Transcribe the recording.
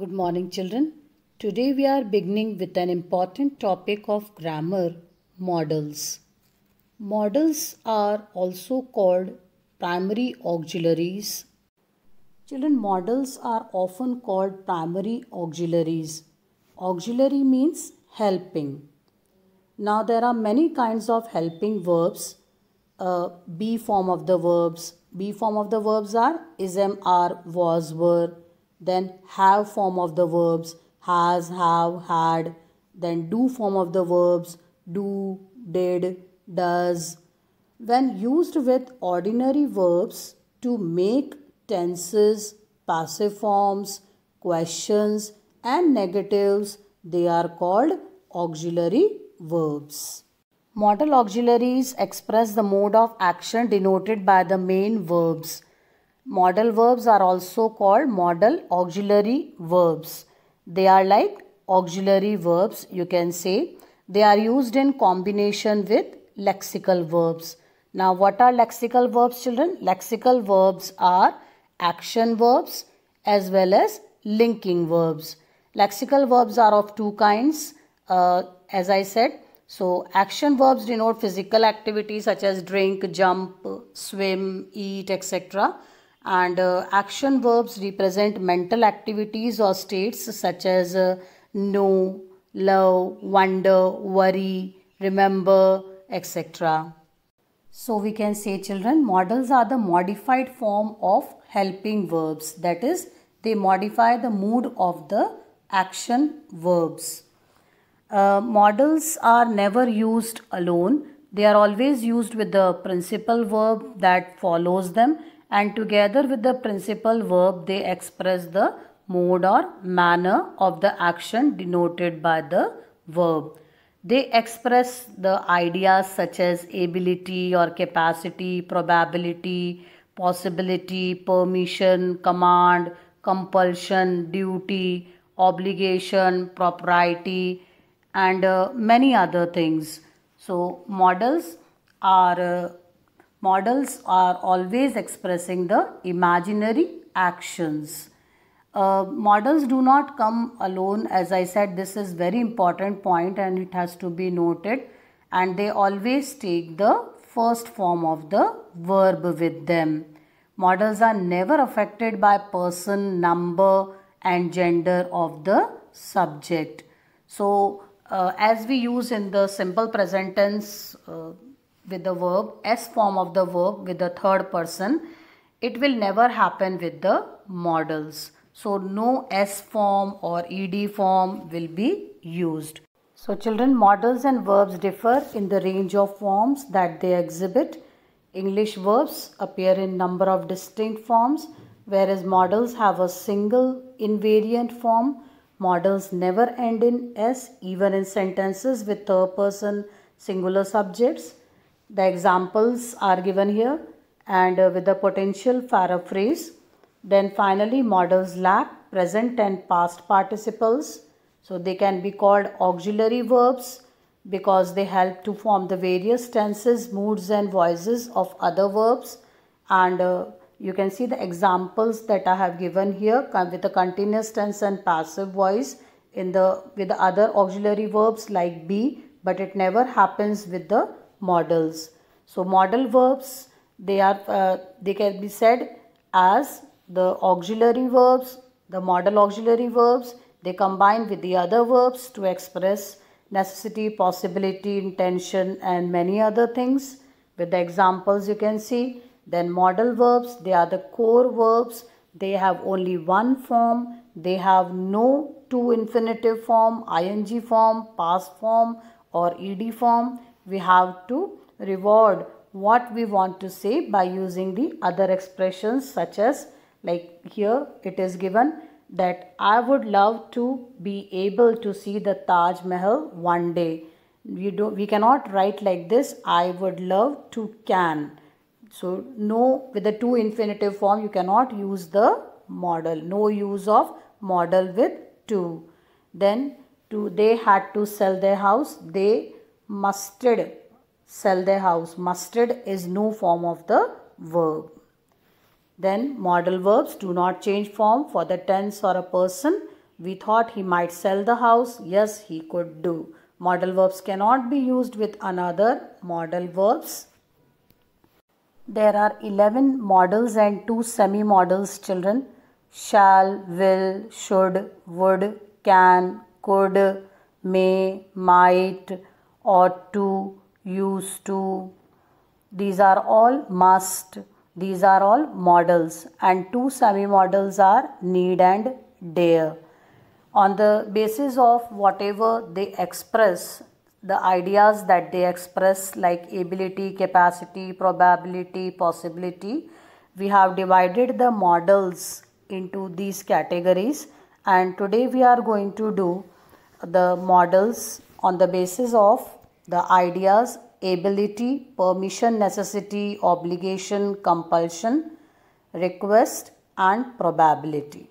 Good morning children. Today we are beginning with an important topic of grammar, models. Models are also called primary auxiliaries. Children, models are often called primary auxiliaries. Auxiliary means helping. Now there are many kinds of helping verbs. Uh, be form of the verbs. Be form of the verbs are is, am, are, was, were then have form of the verbs has, have, had, then do form of the verbs do, did, does. When used with ordinary verbs to make tenses, passive forms, questions and negatives, they are called auxiliary verbs. Modal auxiliaries express the mode of action denoted by the main verbs. Modal verbs are also called modal auxiliary verbs. They are like auxiliary verbs, you can say. They are used in combination with lexical verbs. Now, what are lexical verbs, children? Lexical verbs are action verbs as well as linking verbs. Lexical verbs are of two kinds, uh, as I said. So, action verbs denote physical activities such as drink, jump, swim, eat, etc and uh, action verbs represent mental activities or states such as uh, know, love, wonder, worry, remember, etc. So we can say children models are the modified form of helping verbs that is they modify the mood of the action verbs. Uh, models are never used alone. They are always used with the principal verb that follows them and together with the principal verb they express the mode or manner of the action denoted by the verb. They express the ideas such as ability or capacity, probability, possibility, permission, command, compulsion, duty, obligation, propriety, and uh, many other things. So, models are uh, models are always expressing the imaginary actions. Uh, models do not come alone as I said this is very important point and it has to be noted and they always take the first form of the verb with them. Models are never affected by person, number and gender of the subject. So, uh, as we use in the simple present tense, uh, with the verb, S form of the verb with the third person, it will never happen with the models. So no S form or ED form will be used. So children, models and verbs differ in the range of forms that they exhibit. English verbs appear in number of distinct forms, whereas models have a single invariant form. Models never end in S even in sentences with third person singular subjects. The examples are given here and uh, with the potential paraphrase. Then finally models lack present and past participles. So they can be called auxiliary verbs because they help to form the various tenses, moods and voices of other verbs. And uh, you can see the examples that I have given here with the continuous tense and passive voice in the with the other auxiliary verbs like be but it never happens with the models. So model verbs they are uh, they can be said as the auxiliary verbs, the model auxiliary verbs. They combine with the other verbs to express necessity, possibility, intention, and many other things. With the examples, you can see. Then model verbs they are the core verbs. They have only one form. They have no two infinitive form, ing form, past form, or ed form we have to reward what we want to say by using the other expressions such as like here it is given that I would love to be able to see the Taj Mahal one day. We, do, we cannot write like this I would love to can. So no with the two infinitive form you cannot use the model. No use of model with to. Then to they had to sell their house. They mustard sell their house. Mustard is no form of the verb. Then modal verbs do not change form for the tense or a person. We thought he might sell the house. Yes, he could do. Modal verbs cannot be used with another modal verbs. There are 11 models and 2 semi-modals children. Shall, will, should, would, can, could, may, might, ought to, used to. These are all must. These are all models. And two semi-models are need and dare. On the basis of whatever they express, the ideas that they express like ability, capacity, probability, possibility, we have divided the models into these categories and today we are going to do the models on the basis of the ideas ability, permission, necessity, obligation, compulsion, request and probability.